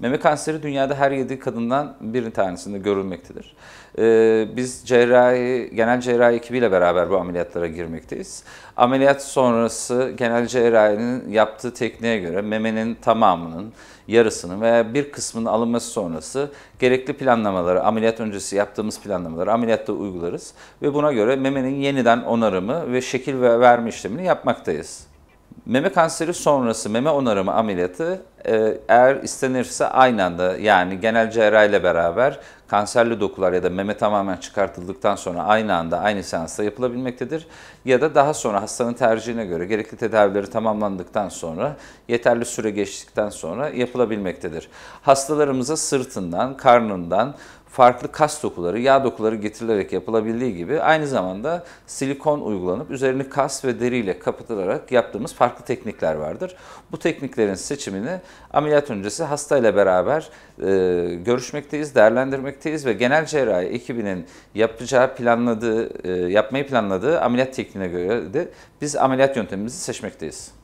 Meme kanseri dünyada her yedi kadından bir tanesinde görülmektedir. Ee, biz cerrahi, genel cerrahi ekibiyle beraber bu ameliyatlara girmekteyiz. Ameliyat sonrası genel cerrahinin yaptığı tekniğe göre memenin tamamının, yarısının veya bir kısmının alınması sonrası gerekli planlamaları, ameliyat öncesi yaptığımız planlamaları ameliyatta uygularız ve buna göre memenin yeniden onarımı ve şekil ve verme işlemini yapmaktayız. Meme kanseri sonrası meme onarımı ameliyatı e, eğer istenirse aynı anda yani genel cerrahiyle beraber kanserli dokular ya da meme tamamen çıkartıldıktan sonra aynı anda aynı seansta yapılabilmektedir. Ya da daha sonra hastanın tercihine göre gerekli tedavileri tamamlandıktan sonra yeterli süre geçtikten sonra yapılabilmektedir. Hastalarımıza sırtından, karnından, farklı kas dokuları, yağ dokuları getirilerek yapılabildiği gibi aynı zamanda silikon uygulanıp üzerini kas ve deriyle kapatılarak yaptığımız farklı teknikler vardır. Bu tekniklerin seçimini ameliyat öncesi hasta ile beraber e, görüşmekteyiz, değerlendirmekteyiz ve genel cerrahi ekibinin yapacağı planladığı, e, yapmayı planladığı ameliyat tekniğine göre de biz ameliyat yöntemimizi seçmekteyiz.